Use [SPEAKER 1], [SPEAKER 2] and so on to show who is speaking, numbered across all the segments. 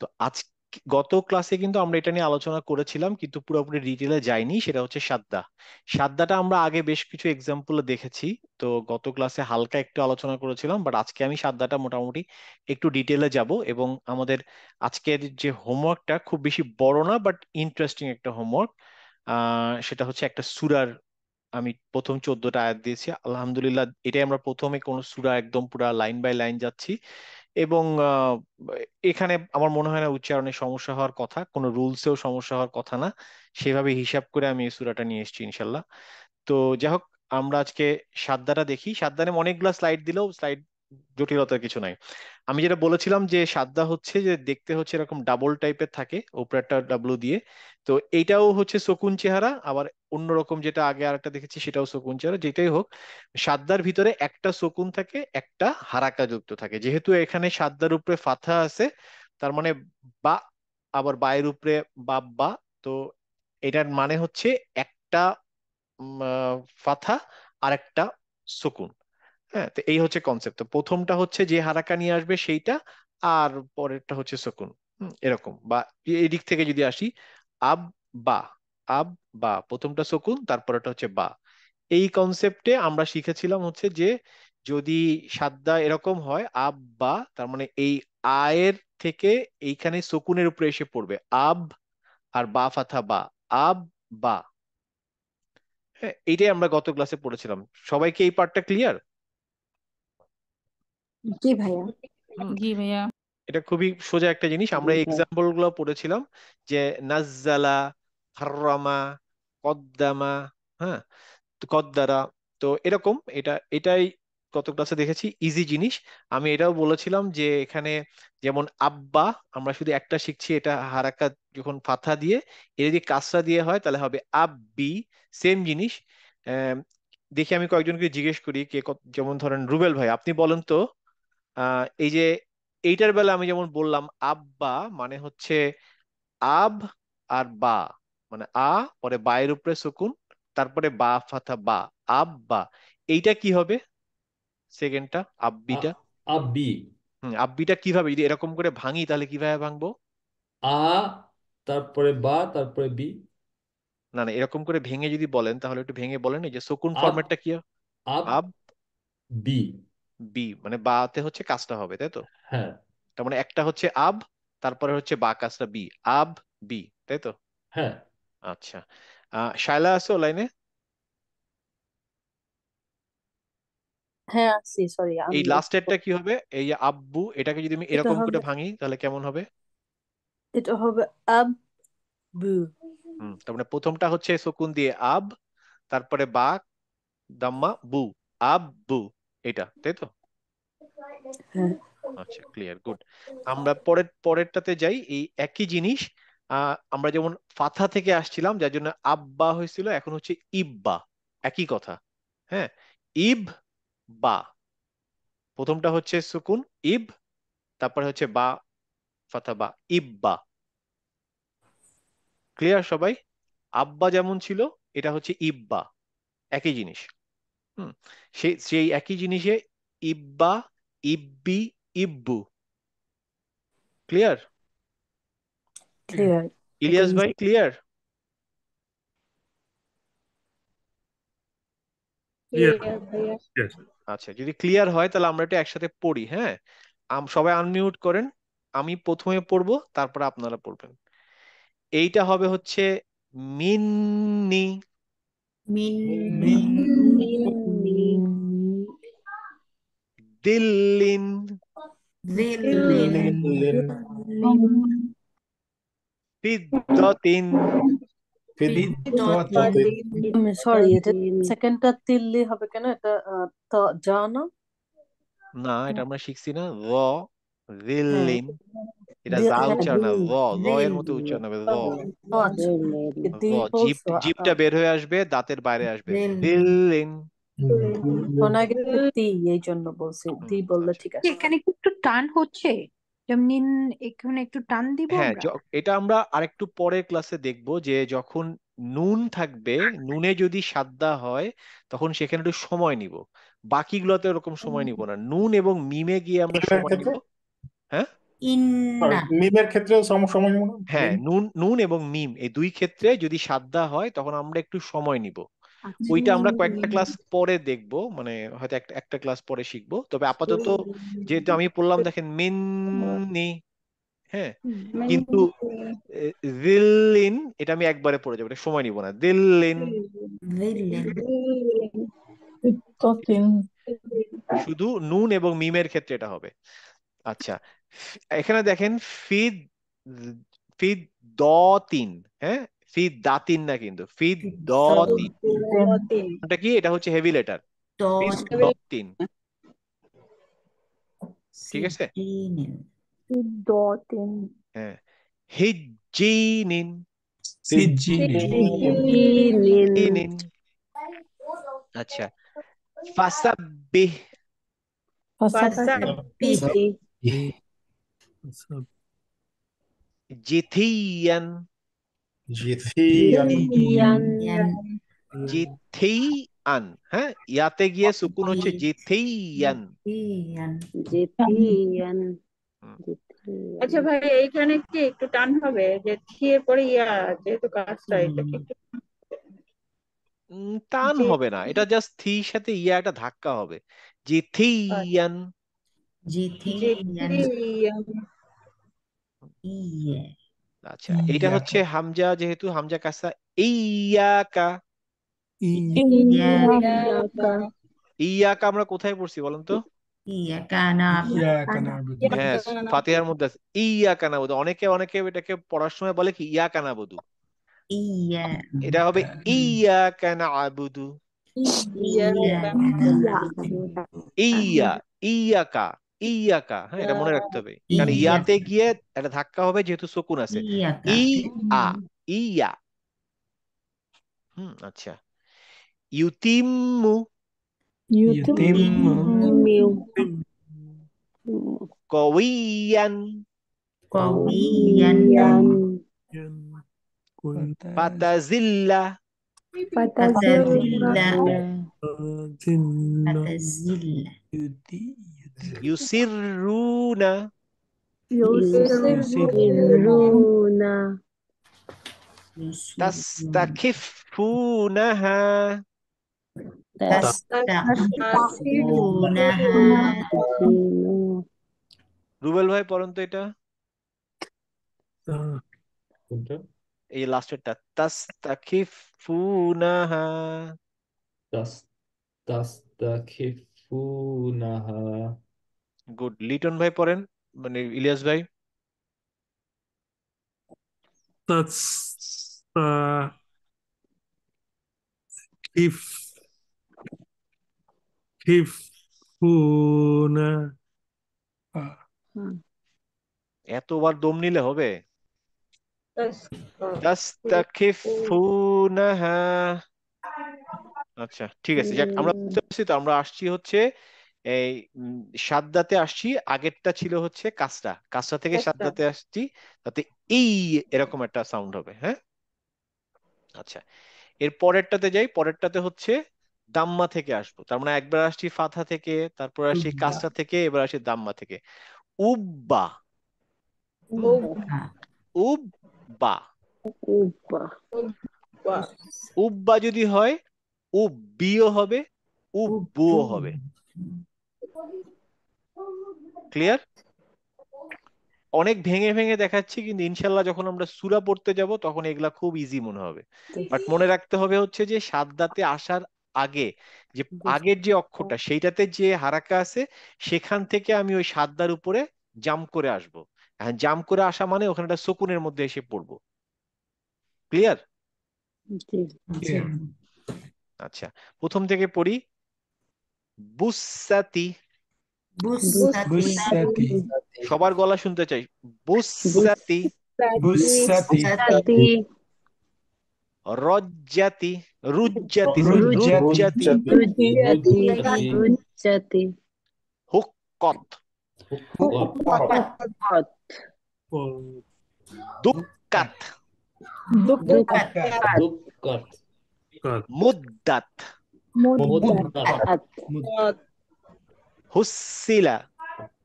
[SPEAKER 1] তো আজ গত ক্লাসে কিন্তু আমরা এটা নিয়ে আলোচনা করেছিলাম কিন্তু পুরোপুরি ডিটেলে যাইনি সেটা হচ্ছে সাদ্দা সাদ্দাটা আমরা আগে বেশ কিছু এক্সাম্পল দেখেছি তো গত ক্লাসে হালকা একটু আলোচনা করেছিলাম বাট আজকে আমি সাদ্দাটা মোটামুটি একটু ডিটেলে যাব এবং আমাদের আজকের যে হোমওয়ার্কটা খুব বেশি বড় না বাট ইন্টারেস্টিং একটা হোমওয়ার্ক সেটা হচ্ছে একটা সুরার আমি প্রথম চোদ্দটা আয়াত দিয়েছি আলহামদুলিল্লাহ এটাই আমরা প্রথমে কোন সুরা একদম পুরা লাইন বাই লাইন যাচ্ছি এবং এখানে আমার মনে হয় না উচ্চারণে সমস্যা হওয়ার কথা কোনো রুলসেও সমস্যা হওয়ার কথা না সেভাবে হিসাব করে আমি এই সুরাটা নিয়ে এসেছি ইনশাল্লাহ তো যাই হোক আমরা আজকে সাদ্দাটা দেখি সাদ্দারে অনেকগুলো স্লাইড দিলেও স্লাইড জটিলতার কিছু নাই আমি যেটা বলেছিলাম যে সাদ্দা হচ্ছে যে দেখতে হচ্ছে এরকম ডাবল টাইপের থাকে একটা ডাবলু দিয়ে তো এইটাও হচ্ছে শকুন চেহারা আবার অন্যরকম যেটা আগে আরেকটা দেখেছি সেটাও শকুন চেহারা যেটাই হোক সাদ্দার ভিতরে একটা শকুন থাকে একটা হারাকা যুক্ত থাকে যেহেতু এখানে সাদ্দার উপরে ফাথা আছে তার মানে বা আবার বায়ের উপরে বাপ বা তো এটার মানে হচ্ছে একটা ফাথা আর একটা শকুন হ্যাঁ তো এই হচ্ছে কনসেপ্ট তো প্রথমটা হচ্ছে যে হারাকা নিয়ে আসবে সেইটা আর পরেরটা হচ্ছে সকুন এরকম বা দিক থেকে যদি আসি আব বা আব বা প্রথমটা সকুন তারপরটা হচ্ছে বা এই কনসেপ্টে আমরা শিখেছিলাম হচ্ছে যে যদি সাদ্দা এরকম হয় আব বা তার মানে এই আয়ের থেকে এইখানে সকুনের উপরে এসে পড়বে আব আর বা ফাথা বা আব বা হ্যাঁ এইটাই আমরা গত ক্লাসে পড়েছিলাম সবাইকে এই পার্টটা ক্লিয়ার
[SPEAKER 2] জি ভাইয়া জি ভাইয়া
[SPEAKER 1] এটা খুবই সোজা একটা জিনিস আমরা এক্সাম্পল গুলো পড়েছিলাম যে নাজ্জালা হারামা কদ্দামা হ্যাঁ কদ্দারা তো এরকম এটা এটাই কত ক্লাসে দেখেছি ইজি জিনিস আমি এটাও বলেছিলাম যে এখানে যেমন আব্বা আমরা শুধু একটা শিখছি এটা হারাকাত যখন ফাথা দিয়ে এর যদি কাসরা দিয়ে হয় তাহলে হবে আব্বি সেম জিনিস দেখি আমি কয়েকজনকে জিজ্ঞেস করি কে যেমন ধরেন রুবেল ভাই আপনি বলেন তো এই যে এইটার বেলা আমি যেমন বললাম আব্বা মানে হচ্ছে আব আর বা মানে আ পরে বায়ের উপরে সুকুন তারপরে বা ফাথা বা আব্বা এইটা কি হবে সেকেন্ডটা আব্বিটা আব্বি হুম আব্বিটা কিভাবে যদি এরকম করে ভাঙি তাহলে কিভাবে ভাঙবো আ তারপরে বা তারপরে বি না না এরকম করে ভেঙে যদি বলেন তাহলে একটু ভেঙে বলেন এই যে শকুন আব ফরম্যাটটা কি আব আব বি বি মানে বাতে হচ্ছে কাজটা হবে তাই তো হ্যাঁ তার মানে একটা হচ্ছে আব তারপরে হচ্ছে বা কাজটা বি আব বি তাই তো হ্যাঁ আচ্ছা শায়লা আছে লাইনে
[SPEAKER 2] হ্যাঁ, এই লাস্ট
[SPEAKER 1] এরটা কি হবে এই আব্বু এটাকে যদি আমি এরকম করে ভাঙি তাহলে কেমন হবে এটা হবে আব হুম তার মানে প্রথমটা হচ্ছে শকুন দিয়ে আব তারপরে বা দাম্মা বু আব্বু এটা তাই তো হ্যাঁ। আচ্ছা ক্লিয়ার গুড আমরা পরের পরেরটাতে যাই এই একই জিনিস আমরা যেমন ফাথা থেকে আসছিলাম যার জন্য আব্বা হয়েছিল এখন হচ্ছে ইব্বা একই কথা হ্যাঁ ইব বা প্রথমটা হচ্ছে সুকুন ইব তারপরে হচ্ছে বা ফাথা বা ইব্বা ক্লিয়ার সবাই আব্বা যেমন ছিল এটা হচ্ছে ইব্বা একই জিনিস সেই একই জিনিসে ইব্বা ইব্বি ইব্বু ক্লিয়ার ক্লিয়ার ইলিয়াস ভাই ক্লিয়ার আচ্ছা যদি ক্লিয়ার হয় তাহলে আমরা এটা একসাথে পড়ি হ্যাঁ সবাই আনমিউট করেন আমি প্রথমে পড়বো তারপর আপনারা পড়বেন এইটা হবে হচ্ছে মিন্নি মিন্নি ظل ظل না এটা আমরা শিখছি না র জিল্লিন এটা উচ্চারণ না এর মতো উচ্চারণ হবে
[SPEAKER 2] আচ্ছা।
[SPEAKER 1] বের হয়ে আসবে দাঁতের বাইরে আসবে জিল্লিন
[SPEAKER 2] আচ্ছা, আচ্ছা। এখানে একটু টান হচ্ছে হ্যাঁ
[SPEAKER 1] এটা আমরা আরেকটু পরের ক্লাসে দেখব যে যখন নুন থাকবে নুনে যদি সাদ্দা হয় তখন সেখানে একটু সময় নিব বাকিগুলোতে ওরকম সময় নিব না নুন এবং মিমে গিয়ে আমরা সময় নিব হ্যাঁ মিমের ক্ষেত্রেও হ্যাঁ নুন নুন এবং মিম এই দুই ক্ষেত্রে যদি সাদ্দা হয় তখন আমরা একটু সময় নিব আচ্ছা। ওইটা আমরা কয়েকটা ক্লাস পরে দেখব মানে হয়তো একটা একটা ক্লাস পরে শিখবো তবে আপাতত যেহেতু আমি পড়লাম দেখেন মেননি হ্যাঁ কিন্তু দিল্লিন এটা আমি একবারে পড়ে যাবো এটা সময় নিব না দিল্লিন শুধু নুন এবং মিমের ক্ষেত্রে এটা হবে আচ্ছা এখানে দেখেন ফিদ ফিদ দ তিন হ্যাঁ फिद दातीन ना किंतु फिद दोतीन ಅಂತ কি এটা হচ্ছে হেভি লেটার তো ঠিক আছে ফিদ
[SPEAKER 2] दोतीन
[SPEAKER 1] ए হে জিনিন সিջিনিন আচ্ছা ফাসাব বে
[SPEAKER 2] ফাসাব
[SPEAKER 1] জেথিয়ান জিথিয়ান হ্যাঁ ইয়াতে গিয়ে সুকুন হচ্ছে জিথিয়ান আচ্ছা
[SPEAKER 2] ভাই এইখানে কি একটু টান হবে যে পরে ইয়া যেহেতু কাজটা টান হবে
[SPEAKER 1] না এটা জাস্ট থি সাথে ইয়া একটা ধাক্কা হবে জিথিয়ান আচ্ছা। জিথিয়ান আচ্ছা এইটা হচ্ছে হামজা যেহেতু হামজা কাসা ইয়াকা ইয়াকা আমরা কোথায় পড়ছি বলেন তো হ্যাঁ ফাতিহার মধ্যে আছে ইয়াকা নাবুদু অনেকে অনেকে এটাকে পড়ার সময় বলে কি ইয়াকা নাবুদু এটা হবে ইয়াকা নাবুদু ইয়া ইয়াকা ইয়াকা হ্যাঁ এটা মনে রাখতে হবে কারণ ইয়াতে গিয়ে একটা ধাক্কা হবে যেহেতু সুকুন আছে ই আ ইয়া হুম আচ্ছা ইউতিমু ইউতিমু কওয়িয়ান কওয়িয়ান পাতাজিল্লা
[SPEAKER 2] পাতাজিল্লা
[SPEAKER 1] পাতাজিল্লা Yusirruna. Yusirruna. Tastakifunaha. রুবেল ভাই পড়ুন তো এটা এই লাস্টেরটা তাস্তাকিফুনাহা তাস্তাকিফুনাহা গুড লিটন ভাই পড়েন মানে ইলিয়াস ভাই uh, এতবার দম নিলে হবে
[SPEAKER 2] uh,
[SPEAKER 1] হ্যাঁ। আচ্ছা ঠিক আছে আমরা mm. বুঝতে পারছি তো আমরা আসছি হচ্ছে এই সাদ্দাতে আসছি আগেরটা ছিল হচ্ছে কাস্টা কাস্টা থেকে সাদ্দাতে আসছি তাতে এই এরকম একটা সাউন্ড হবে হ্যাঁ আচ্ছা এর পরেরটাতে যাই পরেরটাতে হচ্ছে দাম্মা থেকে আসবো তার মানে একবার আসছি ফাথা থেকে তারপর আসছি কাস্টা থেকে এবার আসি দাম্মা থেকে উব্বা উব্বা উব্বা যদি হয় উব্বিও হবে উব্বুও হবে ক্লিয়ার অনেক ভেঙে ভেঙে দেখাচ্ছি কিন্তু ইনশাল্লাহ যখন আমরা সুরা পড়তে যাব তখন এগুলা খুব ইজি মনে হবে বাট মনে রাখতে হবে হচ্ছে যে সাদ্দাতে আসার আগে যে আগের যে অক্ষরটা সেইটাতে যে হারাকা আছে সেখান থেকে আমি ওই সাদ্দার উপরে জাম করে আসব হ্যাঁ জাম করে আসা মানে ওখানে একটা শকুনের মধ্যে এসে পড়বো ক্লিয়ার আচ্ছা প্রথম থেকে পড়ি বুসাতি বুসাতি সবার গলা শুনতে চাই বুসাতি বুসাতি রজ্জাতি রুজ্জাতি রুজ্জাতি
[SPEAKER 2] রুজ্জাতি
[SPEAKER 1] হুক্কত
[SPEAKER 2] হুক্কত দুক্কাত দুক্কাত
[SPEAKER 1] মুদ্দাত মুদ্দাত হুসিলা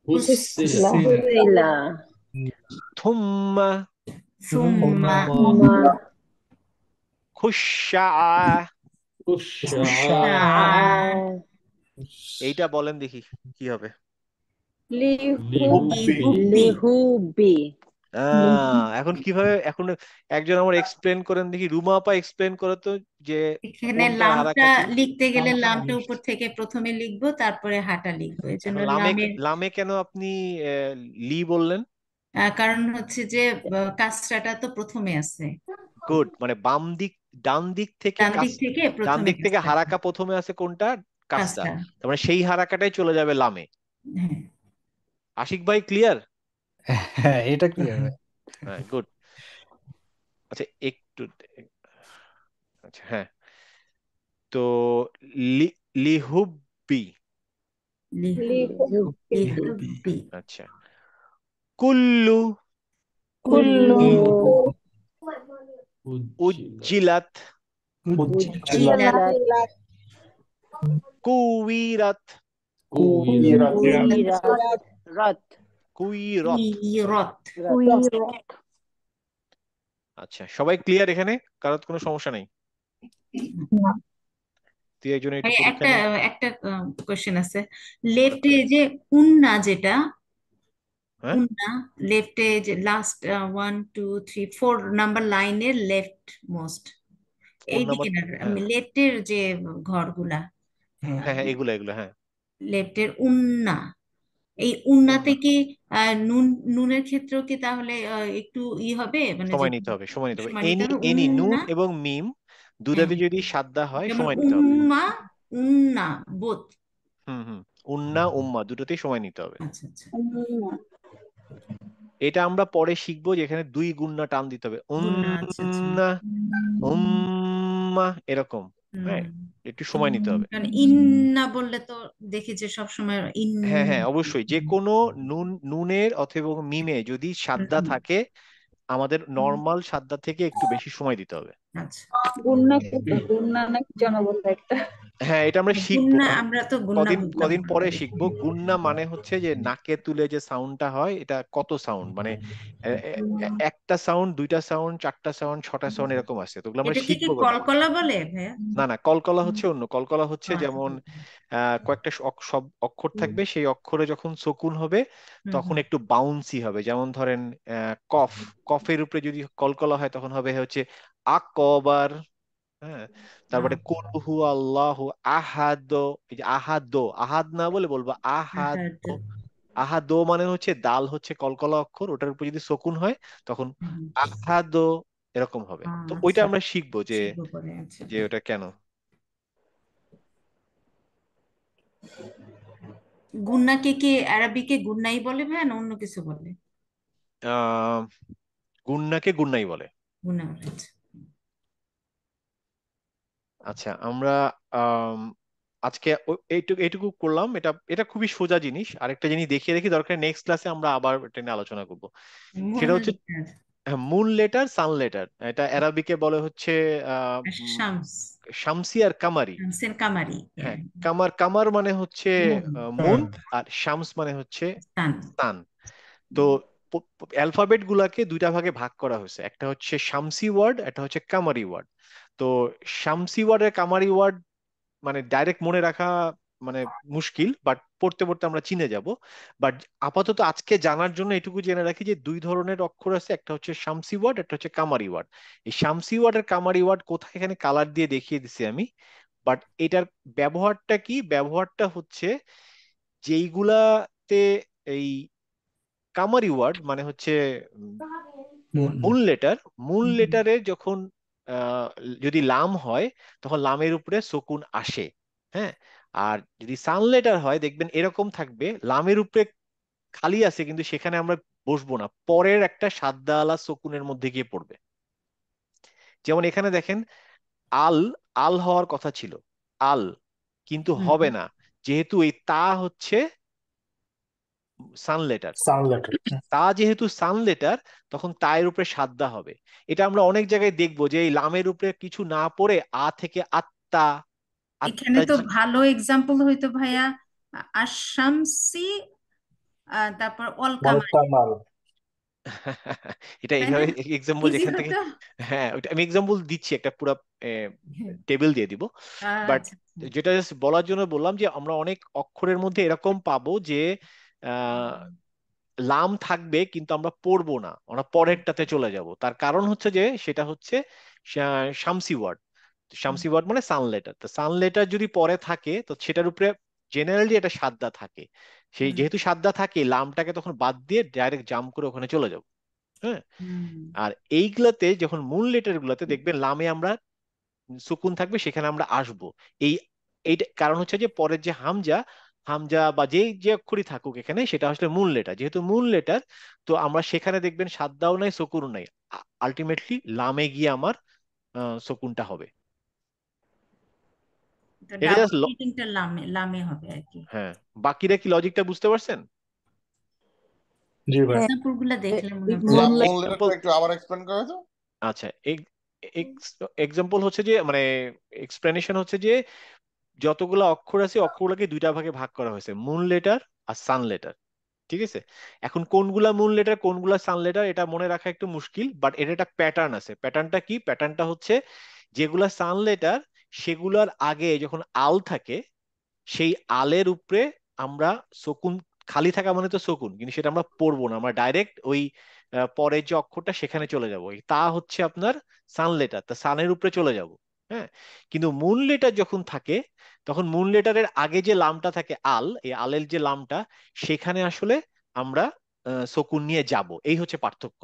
[SPEAKER 1] হুসিলা থুম্মা থুম্মা খুশা এইটা বলেন দেখি কি হবে লিহুবি লিহুবি এখন কিভাবে এখন একজন আমার এক্সপ্লেন করেন দেখি রুমা আপা এক্সপ্লেন করে তো যে এখানে লামটা লিখতে গেলে লামটা
[SPEAKER 2] উপর থেকে প্রথমে লিখবো তারপরে হাটা লিখবো এই জন্য লামে
[SPEAKER 1] লামে কেন আপনি লি বললেন কারণ হচ্ছে যে কাস্টাটা তো প্রথমে আছে গুড মানে বাম দিক ডান দিক থেকে ডান দিক থেকে ডান দিক থেকে হারাকা প্রথমে আছে কোনটা কাস্টা তার মানে সেই হারাকাটাই চলে যাবে লামে হ্যাঁ। আশিক ভাই ক্লিয়ার এটা ক্লিয়ার হ্যাঁ গুড আচ্ছা একটু আচ্ছা হ্যাঁ তো লিহুব্বি
[SPEAKER 2] লিহুব্বি আচ্ছা কুল্লু কুল্লু
[SPEAKER 1] উজ্জিলাত উজ্জিলাত কুইরাত কুইরাত রাত কুইরত কুইরত আচ্ছা সবাই ক্লিয়ার এখানে কারোর কোনো সমস্যা নেই তুই একজন একটা
[SPEAKER 2] একটা কোশ্চেন আছে লেফটে যে উন্না যেটা হ্যাঁ? উন্না লেফটে যে last one two three four number লাইনের লেফট মোস্ট এইদিকে না লেফটের হ্যাঁ। যে ঘরগুলা
[SPEAKER 1] হ্যাঁ হ্যাঁ এগুলো এগুলো হ্যাঁ
[SPEAKER 2] লেফটের উন্না এই উন্না থেকে নুন নুনের ক্ষেত্রেও কি তাহলে একটু ই হবে মানে সময়
[SPEAKER 1] নিতে হবে সময় নিতে হবে এনি এনি নুন এবং মিম দুটাতে হ্যাঁ। যদি সাদ্দা হয় সময় নিতে হবে
[SPEAKER 2] উম্মা উন্না বোধ
[SPEAKER 1] হুম হুম উন্না উম্মা দুটোতেই সময় নিতে হবে আচ্ছা, আচ্ছা। এটা আমরা পরে শিখবো যেখানে দুই গুন্না টান দিতে হবে উম্মা আচ্ছা, উম্মা এরকম হ্যাঁ, একটু সময় নিতে হবে
[SPEAKER 2] কারণ ইন না বললে তো দেখি যে সব সময় ইন
[SPEAKER 1] হ্যাঁ হ্যাঁ অবশ্যই যে কোনো নুন নুনের অথবা মিমে যদি সাদ্দা থাকে আমাদের নর্মাল সাদ্দা থেকে একটু বেশি সময় দিতে হবে আচ্ছা
[SPEAKER 2] গুণ না গুণ না একটা
[SPEAKER 1] হ্যাঁ এটা আমরা শিখবো আমরা তো কদিন কদিন পরে শিখবো গুন্না মানে হচ্ছে যে নাকে তুলে যে সাউন্ডটা হয় এটা কত সাউন্ড মানে একটা সাউন্ড দুইটা সাউন্ড চারটা সাউন্ড ছটা সাউন্ড এরকম আছে তো আমরা শিখবো কলকলা বলে না না কলকলা হচ্ছে অন্য কলকলা হচ্ছে আচ্ছা। যেমন কয়েকটা সব অক্ষর থাকবে সেই অক্ষরে যখন শকুন হবে তখন একটু বাউন্সি হবে যেমন ধরেন কফ কফের উপরে যদি কলকলা হয় তখন হবে হচ্ছে আকবার হ্যাঁ? হ্যাঁ তারপরে কুল আল্লাহ আহাদ আহাদ আহাদ না বলে বলবো আহাদ আহাদ মানে হচ্ছে দাল হচ্ছে কলকলা অক্ষর ওটার উপর যদি হয় তখন আহাদ এরকম হবে আচ্ছা, তো ওইটা আমরা শিখবো যে আচ্ছা। যে ওটা কেন
[SPEAKER 2] গুন্নাকে কি আরবিকে গুন্নাই বলে ভাই না অন্য কিছু বলে
[SPEAKER 1] গুন্নাকে গুন্নাই বলে গুন্না বলে আচ্ছা। আচ্ছা আমরা আজকে এইটুকু এইটুকু করলাম এটা এটা খুবই সোজা জিনিস আরেকটা জিনিস দেখিয়ে রেখি দরকার নেক্সট ক্লাসে আমরা আবার এটা নিয়ে আলোচনা করব সেটা হচ্ছে মুন লেটার সান লেটার এটা অ্যারাবিকে আচ্ছা। বলে হচ্ছে আচ্ছা, শামসি আর কামারি হ্যাঁ কামার কামার মানে হচ্ছে মুন আর শামস মানে হচ্ছে সান তো অ্যালফাবেট গুলাকে দুইটা ভাগে ভাগ করা হয়েছে একটা হচ্ছে শামসি ওয়ার্ড একটা হচ্ছে কামারি ওয়ার্ড তো শামসি ওয়ার্ডের কামারি ওয়ার্ড মানে ডাইরেক্ট মনে রাখা মানে মুশকিল বাট পড়তে পড়তে আমরা চিনে যাব বাট আপাতত আজকে জানার জন্য এটুকু জেনে রাখি যে দুই ধরনের অক্ষর আছে একটা হচ্ছে শামসি ওয়ার্ড একটা হচ্ছে কামারি ওয়ার্ড এই শামসি ওয়ার্ডের কামারি ওয়ার্ড কোথায় এখানে কালার দিয়ে দেখিয়ে দিছি আমি বাট এটার ব্যবহারটা কি ব্যবহারটা হচ্ছে যেইগুলাতে এই কামারি ওয়ার্ড মানে হচ্ছে মূল লেটার মূল লেটারে যখন যদি লাম হয় তখন লামের উপরে সকুন আসে হ্যাঁ আর যদি সানলেটার হয় দেখবেন এরকম থাকবে লামের উপরে খালি আছে কিন্তু সেখানে আমরা বসবো না পরের একটা সাদ্দা আলা সকুনের মধ্যে গিয়ে পড়বে যেমন এখানে দেখেন আল আল হওয়ার কথা ছিল আল কিন্তু হবে না যেহেতু এই তা হচ্ছে সান হ্যাঁ। লেটার তা যেহেতু সান লেটার তখন তায়ের উপরে সাদ্দা হবে এটা আমরা অনেক জায়গায় দেখব যে এই লামের উপরে কিছু না পড়ে আ থেকে আত্মা এখানে তো
[SPEAKER 2] ভালো এক্সাম্পল হইতো ভাইয়া আশামসি তারপর অলকামাল
[SPEAKER 1] এটা এইভাবে এক্সাম্পল যেখান থেকে হ্যাঁ আমি এক্সাম্পল দিচ্ছি একটা পুরো টেবিল হ্যাঁ। দিয়ে দিব বাট আচ্ছা। যেটা জাস্ট বলার জন্য বললাম যে আমরা অনেক অক্ষরের মধ্যে এরকম পাবো যে লাম থাকবে কিন্তু আমরা পড়বো না আমরা পরেরটাতে চলে যাব তার কারণ হচ্ছে যে সেটা হচ্ছে শামসি ওয়ার্ড শামসি ওয়ার্ড মানে সান লেটার তো সান লেটার যদি পরে থাকে তো সেটার উপরে জেনারেলি এটা সাদ্দা থাকে সেই যেহেতু সাদ্দা থাকে লামটাকে তখন বাদ দিয়ে ডাইরেক্ট জাম করে ওখানে চলে যাব হ্যাঁ আর এইগুলাতে যখন মূল লেটার গুলাতে দেখবেন লামে আমরা সুকুন থাকবে সেখানে আমরা আসব এই এইটা কারণ হচ্ছে যে পরের যে হামজা হামজা বা যেই যে অক্ষরই থাকুক এখানে সেটা আসলে মূল লেটার যেহেতু মূল লেটার তো আমরা সেখানে দেখবেন সাদ্দাও নাই সকুরও নাই আলটিমেটলি লামে গিয়ে আমার সকুনটা হবে হ্যাঁ বাকিরা কি লজিকটা বুঝতে পারছেন আচ্ছা এক্সাম্পল হচ্ছে যে মানে এক্সপ্লেনেশন হচ্ছে যে যতগুলো অক্ষর আছে অক্ষরগুলোকে দুইটা ভাগে ভাগ করা হয়েছে মুন লেটার আর সান লেটার ঠিক আছে এখন কোনগুলা মুন লেটার কোনগুলা সান লেটার এটা মনে রাখা একটু মুশকিল বাট এটা একটা প্যাটার্ন আছে প্যাটার্নটা কি প্যাটার্নটা হচ্ছে যেগুলা সান লেটার সেগুলার আগে যখন আল থাকে সেই আলের উপরে আমরা শকুন খালি থাকা মানে তো শকুন কিন্তু সেটা আমরা পড়বো না আমরা ডাইরেক্ট ওই পরের যে অক্ষরটা সেখানে চলে যাব তা হচ্ছে আপনার সান লেটার তা সানের উপরে চলে যাব হ্যাঁ কিন্তু মূল লেটার যখন থাকে তখন মূল লেটারের আগে যে লামটা থাকে আল এই আলের যে লামটা সেখানে আসলে আমরা সকুন নিয়ে যাব এই হচ্ছে পার্থক্য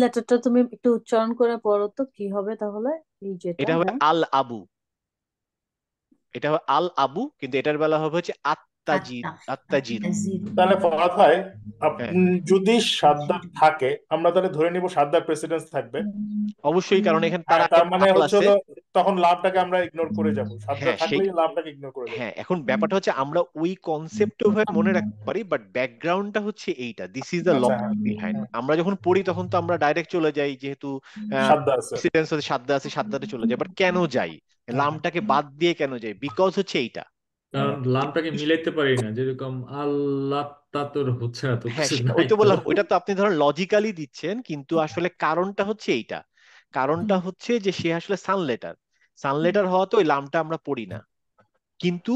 [SPEAKER 2] লেটারটা তুমি একটু উচ্চারণ করে পড়ো তো কি হবে তাহলে এই যেটা এটা হবে
[SPEAKER 1] আল আবু এটা হবে আল আবু কিন্তু এটার বেলা হবে হচ্ছে আত আচ্ছা, হ্যাঁ। যদি সাদ্দার থাকে আমরা তাহলে ধরে নিব সাদ্দার প্রেসিডেন্স থাকবে অবশ্যই কারণ এখানে হ্যাঁ, তার মানে হচ্ছে তখন লাভটাকে আমরা ইগনোর করে যাব সাদ্দার হ্যাঁ, থাকলে লাভটাকে ইগনোর করে হ্যাঁ এখন ব্যাপারটা হচ্ছে আমরা ওই কনসেপ্ট ভাবে মনে রাখতে পারি বাট ব্যাকগ্রাউন্ডটা হচ্ছে এইটা this is the long behind আমরা যখন পড়ি তখন তো আমরা ডাইরেক্ট চলে যাই যেহেতু প্রেসিডেন্স হচ্ছে সাদ্দা আছে সাদ্দাতে চলে যাই বাট কেন যাই লামটাকে বাদ দিয়ে কেন যাই বিকজ হচ্ছে এইটা
[SPEAKER 2] কারণ হ্যাঁ। লামটাকে
[SPEAKER 1] মিলাইতে পারি না যেরকম আল্লাহ তাতর হচ্ছে না তো হ্যাঁ কিছু নাই ওই তো বললাম ওইটা তো আপনি ধরেন লজিক্যালি দিচ্ছেন কিন্তু আসলে কারণটা হচ্ছে এইটা কারণটা হচ্ছে যে সে আসলে সানলেটার সানলেটার হওয়া তো ওই লামটা আমরা পড়ি না কিন্তু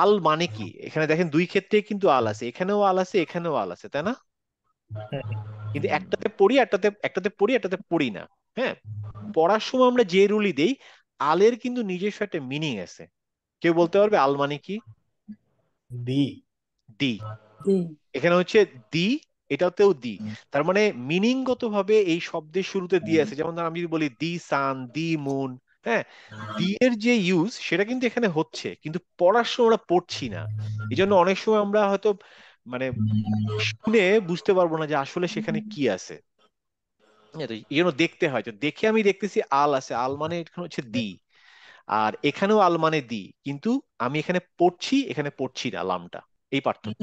[SPEAKER 1] আল মানে কি এখানে দেখেন দুই ক্ষেত্রে কিন্তু আল আছে এখানেও আল আছে এখানেও আল আছে তাই না কিন্তু একটাতে পড়ি একটাতে একটাতে পড়ি একটাতে পড়ি না হ্যাঁ পড়ার সময় আমরা যে রুলই দেই আলের কিন্তু নিজস্ব একটা মিনিং আছে কেউ বলতে পারবে আল মানে কি দি দি এখানে হচ্ছে দি এটাতেও দি তার মানে মিনিংগত ভাবে এই শব্দের শুরুতে দি আছে যেমন আমি যদি বলি দি সান দি মুন হ্যাঁ দি এর যে ইউজ সেটা কিন্তু এখানে হচ্ছে কিন্তু পড়ার সময় আমরা পড়ছি না এই জন্য অনেক সময় আমরা হয়তো মানে শুনে বুঝতে পারবো না যে আসলে সেখানে কি আছে এই জন্য দেখতে হয় তো দেখে আমি দেখতেছি আল আছে আল মানে হচ্ছে দি আর এখানেও আলমানে দি কিন্তু আমি এখানে পড়ছি এখানে পড়ছি না লামটা এই পার্থক্য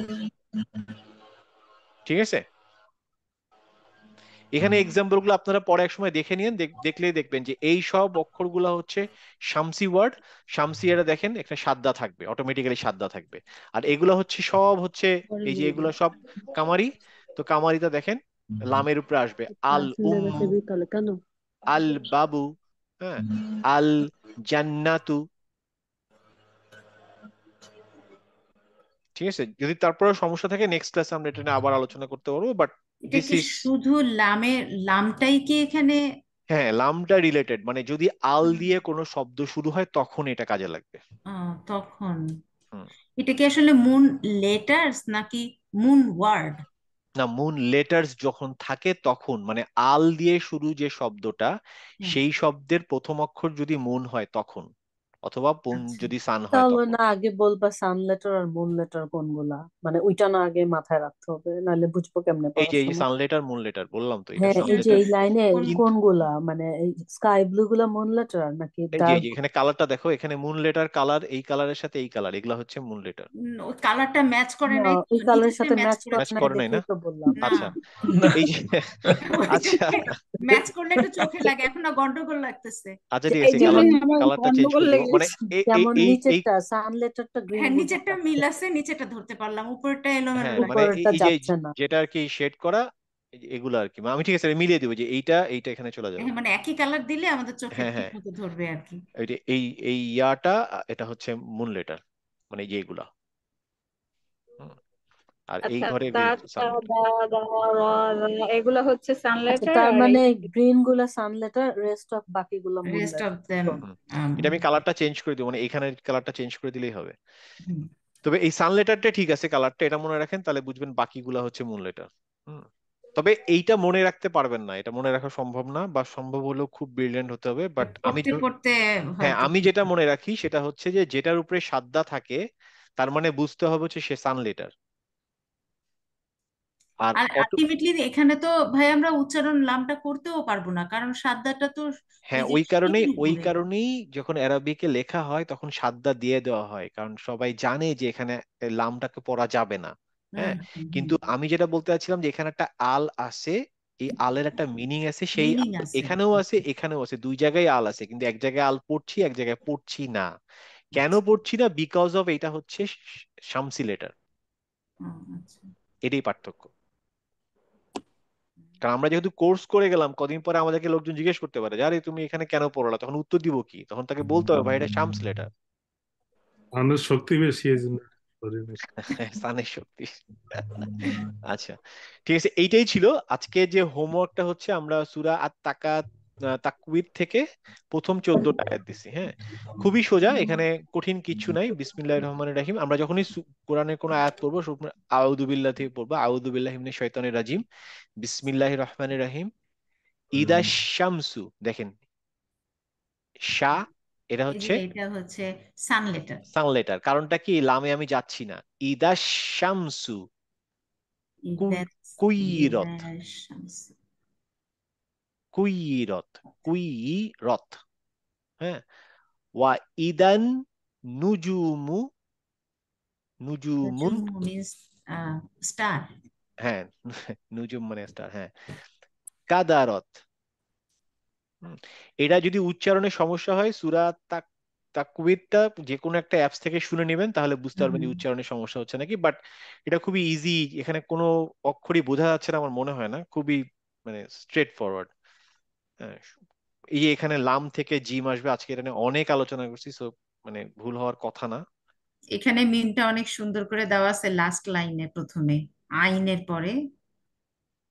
[SPEAKER 1] ঠিক আছে এখানে এক্সাম্পল গুলো আপনারা পরে এক সময় দেখে নিন দেখলে দেখবেন যে এই সব অক্ষর গুলা হচ্ছে শামসি ওয়ার্ড শামসি এরা দেখেন এখানে সাদ্দা থাকবে অটোমেটিক্যালি সাদ্দা থাকবে আর এগুলো হচ্ছে সব হচ্ছে এই যে এগুলো সব কামারি তো কামারিটা দেখেন লামের উপরে আসবে আল উম আল বাবু হ্যাঁ আল জান্নাতু ঠিক আছে যদি তারপরে সমস্যা থাকে নেক্সট ক্লাসে আমরা এটা নিয়ে আবার আলোচনা করতে পারবো বাট এটা
[SPEAKER 2] শুধু লামে লামটাই কি এখানে
[SPEAKER 1] হ্যাঁ লামটা রিলেটেড মানে যদি আল দিয়ে কোনো শব্দ শুরু হয় তখন এটা কাজে লাগবে
[SPEAKER 2] তখন এটা কি আসলে মুন লেটার্স নাকি মুন ওয়ার্ড
[SPEAKER 1] না মুন লেটার্স যখন থাকে তখন মানে আল দিয়ে শুরু যে শব্দটা সেই শব্দের প্রথম অক্ষর যদি মুন হয় তখন অথবা আচ্ছা। যদি সান হয় তাহলে
[SPEAKER 2] তখন না আগে বলবা সান লেটার আর মুন লেটার কোনগুলা মানে ওইটা না আগে মাথায় রাখতে হবে নাহলে বুঝবো কেমনে এই যে এই পড়াশোনা সান
[SPEAKER 1] লেটার মুন লেটার বললাম তো এটা হ্যাঁ সান এই যে লেটার এই লাইনে কিন্তু
[SPEAKER 2] কোনগুলা মানে এই স্কাই ব্লু গুলা মুন লেটার নাকি এই যে এই ডার্ক যে
[SPEAKER 1] এখানে কালারটা দেখো এখানে মুন লেটার কালার এই কালারের সাথে এই কালার এগুলা হচ্ছে মুন লেটার
[SPEAKER 2] কালারটা ম্যাচ করে না নাই ওই কালারের সাথে সাথে ম্যাচ ম্যাচ করে ম্যাচ নাই করে নাই না দেখেই তো
[SPEAKER 1] বললাম না আচ্ছা না এই যে আচ্ছা
[SPEAKER 2] ম্যাচ করলে একটু চোখে লাগে এখন না গন্ডগোল লাগতেছে আচ্ছা ঠিক আছে এই যে কালার আমার কালারটা চেঞ্জ গন্ডগোল করবো মানে যেগুলা হ্যাঁ, হ্যাঁ, মানে
[SPEAKER 1] যেটা আর কি শেড করা আমি ঠিক আছে মিলিয়ে যে এইটা এইটা এখানে চলে যাবে হ্যাঁ,
[SPEAKER 2] মানে একই কালার দিলে আমাদের ধরবে
[SPEAKER 1] এই এই ইয়াটা এটা হচ্ছে লেটার মানে আর এই আচ্ছা, ঘরে
[SPEAKER 2] এগুলো হচ্ছে সানলেটার আচ্ছা, তার মানে গ্রিন গুলো সানলেটার রেস্ট অফ বাকি গুলো রেস্ট অফ देम
[SPEAKER 1] এটা আমি কালারটা চেঞ্জ করে দিব মানে এখানে কালারটা চেঞ্জ করে দিলেই হবে তবে এই সানলেটারটা ঠিক আছে কালারটা এটা মনে রাখেন তাহলে বুঝবেন বাকিগুলো হচ্ছে মূল লেটার তবে এইটা মনে রাখতে পারবেন না এটা মনে রাখা সম্ভব না বা সম্ভব হলেও খুব ব্রিলিয়েন্ট হতে হবে বাট আমি হ্যাঁ আমি যেটা মনে রাখি সেটা হচ্ছে যে যেটার উপরে সাদ্দা থাকে তার মানে বুঝতে হবে হচ্ছে সে সানলেটার আর
[SPEAKER 2] আলটিমেটলি এখানে তো ভাই আমরা উচ্চারণ লামটা করতেও পারবো না কারণ সাদ্দাটা তো
[SPEAKER 1] হ্যাঁ ওই কারণেই ওই কারণেই যখন অ্যারাবিকে লেখা হয় তখন সাদ্দা দিয়ে দেওয়া হয় কারণ সবাই জানে যে এখানে লামটাকে পড়া যাবে না হ্যাঁ কিন্তু আমি যেটা বলতে চাচ্ছিলাম যে এখানে একটা আল আছে এই আলের একটা মিনিং আছে সেই এখানেও আছে এখানেও আছে দুই জায়গায় আল আছে কিন্তু এক জায়গায় আল পড়ছি এক জায়গায় পড়ছি না কেন আচ্ছা। পড়ছি না বিকজ অফ এটা হচ্ছে শামসি লেটার আচ্ছা। এটাই পার্থক্য কারণ আমরা যেহেতু কোর্স করে গেলাম কদিন পরে আমাদেরকে লোকজন জিজ্ঞেস করতে পারে আরে তুমি এখানে কেন পড়লা তখন উত্তর দিব কি তখন তাকে বলতে হবে ভাই এটা শামস লেটার সানের শক্তি বেশি শক্তি আচ্ছা ঠিক আছে এইটাই ছিল আজকে যে হোমওয়ার্কটা হচ্ছে আমরা সুরা আর তাকাত তাকবির থেকে প্রথম চোদ্দটা আয়াত দিছি হ্যাঁ খুবই সোজা এখানে কঠিন কিছু নাই বিসমিল্লাহ রহমানের রাহিম আমরা যখনই কোরআনের কোনো আয়াত পড়বো আউদুবিল্লা থেকে পড়বো আউদুবিল্লাহিম শৈতানের রাজিম বিসমিল্লাহ রহমানের রাহিম ইদা শামসু দেখেন শা এটা হচ্ছে কারণটা কি লামে আমি যাচ্ছি না ইদা শামসু কুইরত কুইরত কুইরত হ্যাঁ ওয়া ইদান নুজুমু নুজুমুন স্টার হ্যাঁ নুজুম মানে স্টার হ্যাঁ কাদারত এটা যদি উচ্চারণের সমস্যা হয় সুরা তাক তাকবিরটা যে কোনো একটা অ্যাপস থেকে শুনে নেবেন তাহলে বুঝতে পারবেন যে উচ্চারণে সমস্যা হচ্ছে নাকি বাট এটা খুবই ইজি এখানে কোনো অক্ষরই বোঝা যাচ্ছে না আমার মনে হয় না খুবই মানে স্ট্রেট ফরওয়ার্ড এই এখানে লাম থেকে জিম আসবে আজকে এটা নিয়ে অনেক আলোচনা করছি সো মানে ভুল হওয়ার কথা না
[SPEAKER 2] এখানে মিনটা অনেক সুন্দর করে দেওয়া আছে লাস্ট লাইনে প্রথমে আইনের পরে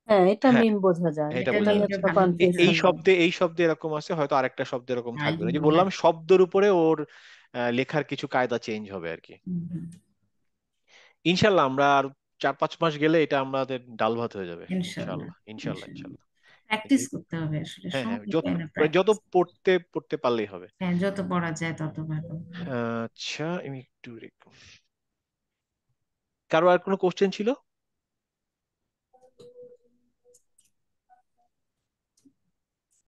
[SPEAKER 1] হ্যাঁ এটা হ্যাঁ, মিন
[SPEAKER 2] বোঝা যায় এটা বোঝা যায় এই
[SPEAKER 1] শব্দে এই শব্দে এরকম আছে হয়তো আরেকটা শব্দ এরকম থাকবে না যে বললাম শব্দের উপরে ওর লেখার কিছু কায়দা চেঞ্জ হবে আর কি ইনশাল্লাহ আমরা আর চার পাঁচ মাস গেলে এটা আমাদের ডাল ভাত হয়ে যাবে ইনশাল্লাহ ইনশাল্লাহ ইনশাল্লাহ
[SPEAKER 2] প্র্যাকটিস করতে হবে আসলে হ্যাঁ হ্যাঁ যত মানে
[SPEAKER 1] যত পড়তে পড়তে পারলেই হবে
[SPEAKER 2] হ্যাঁ যত পড়া যায় তত ভালো
[SPEAKER 1] আচ্ছা আমি একটু কারো আর কোনো কোশ্চেন ছিল